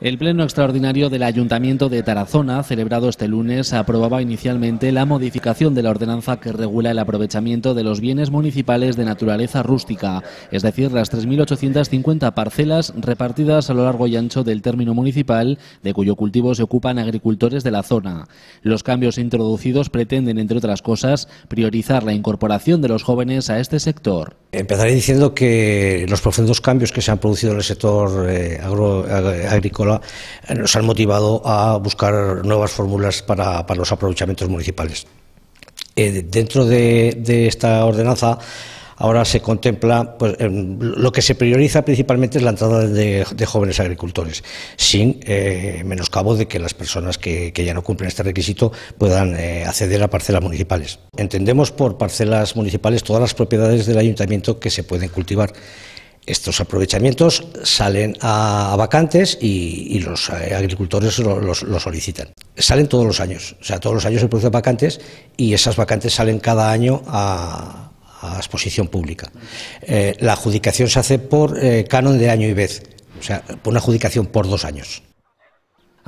El Pleno Extraordinario del Ayuntamiento de Tarazona, celebrado este lunes, aprobaba inicialmente la modificación de la ordenanza que regula el aprovechamiento de los bienes municipales de naturaleza rústica, es decir, las 3.850 parcelas repartidas a lo largo y ancho del término municipal, de cuyo cultivo se ocupan agricultores de la zona. Los cambios introducidos pretenden, entre otras cosas, priorizar la incorporación de los jóvenes a este sector. Empezaré diciendo que los profundos cambios que se han producido en el sector eh, agrícola eh, nos han motivado a buscar nuevas fórmulas para, los aprovechamientos municipales. Eh, dentro de, esta ordenanza, ahora se contempla, pues, em, lo que se prioriza principalmente es la entrada de, jóvenes agricultores, sin eh, menoscabo de que las personas que, ya no cumplen este requisito puedan acceder a parcelas municipales. Entendemos por parcelas municipales todas las propiedades del ayuntamiento que se pueden cultivar estos aprovechamientos salen a, vacantes y, los eh, agricultores los, solicitan. Salen todos los años, o sea, todos los años se producen vacantes y esas vacantes salen cada año a, exposición pública. Eh, la adjudicación se hace por eh, canon de año y vez, o sea, por una adjudicación por dos años.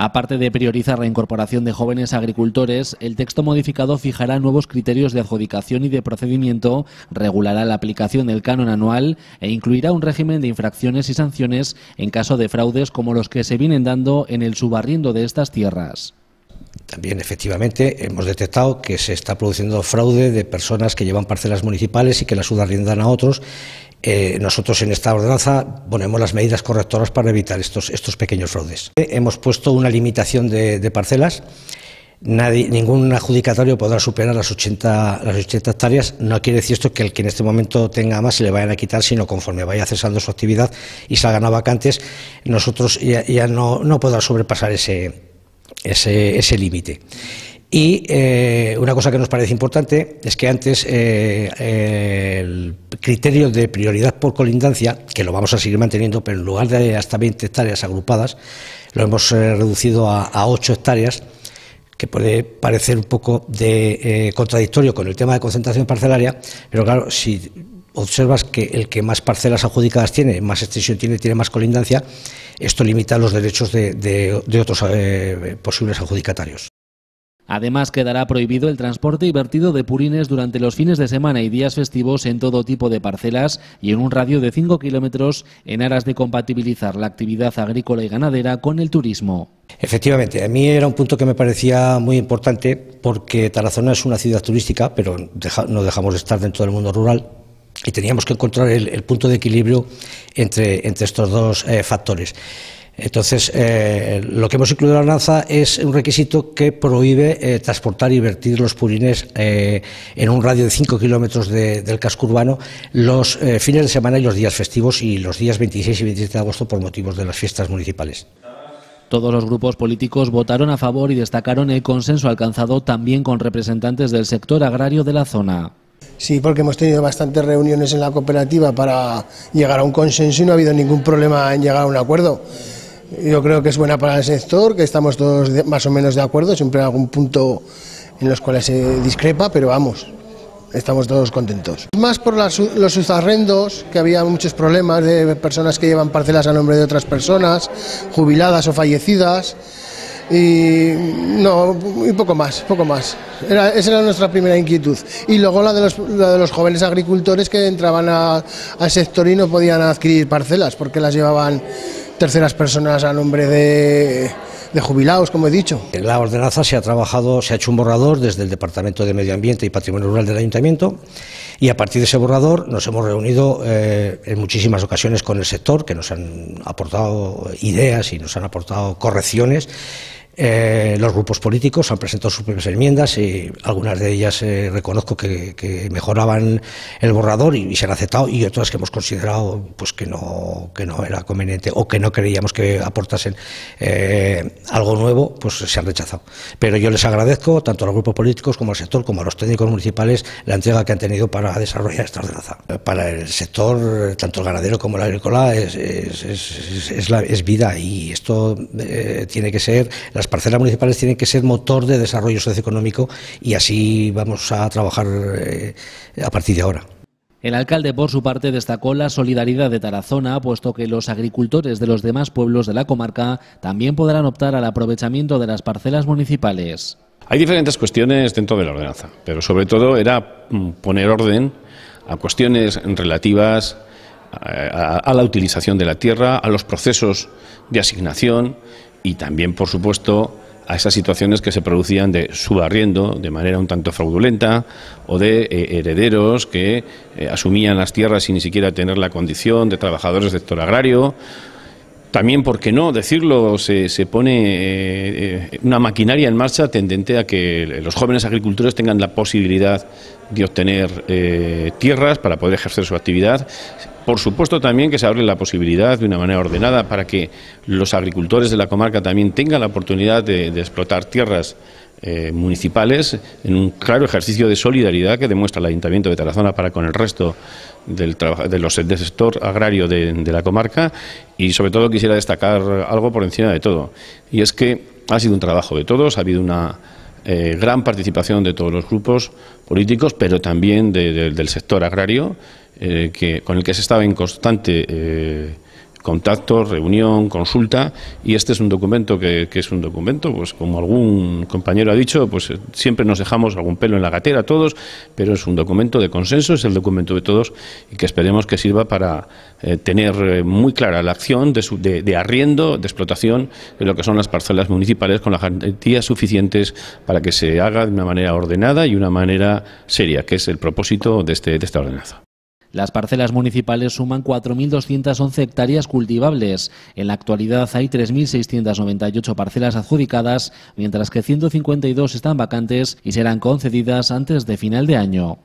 Aparte de priorizar la incorporación de jóvenes agricultores, el texto modificado fijará nuevos criterios de adjudicación y de procedimiento, regulará la aplicación del canon anual e incluirá un régimen de infracciones y sanciones en caso de fraudes como los que se vienen dando en el subarriendo de estas tierras. También efectivamente hemos detectado que se está produciendo fraude de personas que llevan parcelas municipales y que las subarriendan a otros eh, nosotros en esta ordenanza ponemos las medidas correctoras para evitar estos, estos pequeños fraudes. Eh, hemos puesto una limitación de, parcelas. ningún adjudicatario podrá superar las 80, hectáreas. No quiere decir esto que el que en este momento tenga más se le vayan a quitar, sino conforme vaya cesando su actividad y salgan a vacantes, nosotros ya, no, podrá sobrepasar ese límite. Y eh, una cosa que nos parece importante es que antes eh, el criterio de prioridad por colindancia, que lo vamos a seguir manteniendo, pero en lugar de hasta 20 hectáreas agrupadas, lo hemos eh, reducido a, 8 hectáreas, que puede parecer un poco de, contradictorio con el tema de concentración parcelaria, pero claro, si observas que el que más parcelas adjudicadas tiene, más extensión tiene, tiene más colindancia, esto limita los derechos de, otros posibles adjudicatarios. Además, quedará prohibido el transporte y vertido de purines durante los fines de semana y días festivos en todo tipo de parcelas y en un radio de 5 kilómetros en aras de compatibilizar la actividad agrícola y ganadera con el turismo. Efectivamente, a mí era un punto que me parecía muy importante porque Tarazona es una ciudad turística, pero no dejamos de estar dentro del mundo rural y teníamos que encontrar el, punto de equilibrio entre, estos dos eh, factores. Entonces, eh, lo que hemos incluido en la ordenanza es un requisito que prohíbe eh, transportar y vertir los purines eh, en un radio de 5 kilómetros del casco urbano los fines de semana y los días festivos y los días 26 y 27 de agosto por motivos de las fiestas municipales. Todos los grupos políticos votaron a favor y destacaron el consenso alcanzado también con representantes del sector agrario de la zona. Sí, porque hemos tenido bastantes reuniones en la cooperativa para llegar a un consenso y no ha habido ningún problema en llegar a un acuerdo yo creo que es buena para el sector, que estamos todos más o menos de acuerdo, siempre hay algún punto en los cuales se discrepa, pero vamos, estamos todos contentos. Más por las, los susarrendos, que había muchos problemas de personas que llevan parcelas a nombre de otras personas, jubiladas o fallecidas. Y no, y poco más, poco más. esa era nuestra primera inquietud. Y luego la de los, la de los jóvenes agricultores que entraban al sector y no podían adquirir parcelas porque las llevaban terceras personas a nombre de, jubilados, como he dicho. En la ordenanza se ha trabajado, se ha hecho un borrador desde el Departamento de Medio Ambiente y Patrimonio Rural del Ayuntamiento y a partir de ese borrador nos hemos reunido eh, en muchísimas ocasiones con el sector que nos han aportado ideas y nos han aportado correcciones eh, los grupos políticos han presentado sus primeras enmiendas y algunas de ellas eh, reconozco que, mejoraban el borrador y, se han aceptado y otras que hemos considerado pues que no que no era conveniente o que no creíamos que aportasen eh, algo nuevo pues se han rechazado pero yo les agradezco tanto a los grupos políticos como al sector como a los técnicos municipales la entrega que han tenido para desarrollar esta ordenanza para el sector tanto el ganadero como el agrícola es, es, vida y esto tiene que ser las parcelas municipales tienen que ser motor de desarrollo socioeconómico y así vamos a trabajar eh, a partir de ahora. El alcalde, por su parte, destacó la solidaridad de Tarazona, puesto que los agricultores de los demás pueblos de la comarca también podrán optar al aprovechamiento de las parcelas municipales. Hay diferentes cuestiones dentro de la ordenanza, pero sobre todo era mm, poner orden a cuestiones relativas eh, a la utilización de la tierra, a los procesos de asignación y también, por supuesto, a esas situaciones que se producían de subarriendo de manera un tanto fraudulenta o de eh, herederos que eh, asumían las tierras sin ni siquiera tener la condición de trabajadores del sector agrario también, ¿por qué no decirlo? Se, pone eh, eh, una maquinaria en marcha tendente a que los jóvenes agricultores tengan la posibilidad de obtener eh, tierras para poder ejercer su actividad. Por supuesto también que se abre la posibilidad de una manera ordenada para que los agricultores de la comarca también tengan la oportunidad de explotar tierras eh, municipales en un claro ejercicio de solidaridad que demuestra el Ayuntamiento de Tarazona para con el resto del, de los, del sector agrario de, la comarca y sobre todo quisiera destacar algo por encima de todo y es que ha sido un trabajo de todos, ha habido una eh, gran participación de todos los grupos políticos, pero también del sector agrario, eh, que, con el que se estaba en constante contacto, reunión, consulta, y este es un documento que, es un documento, pues como algún compañero ha dicho, pues eh, siempre nos dejamos algún pelo en la gatera todos, pero es un documento de consenso, es el documento de todos y que esperemos que sirva para eh, tener eh, muy clara la acción de, de, arriendo, de explotación de lo que son las parcelas municipales con las garantías suficientes para que se haga de una manera ordenada y una manera seria, que es el propósito de, este, de esta ordenanza. Las parcelas municipales suman 4.211 hectáreas cultivables. En la actualidad hay 3.698 parcelas adjudicadas, mientras que 152 están vacantes y serán concedidas antes de final de año.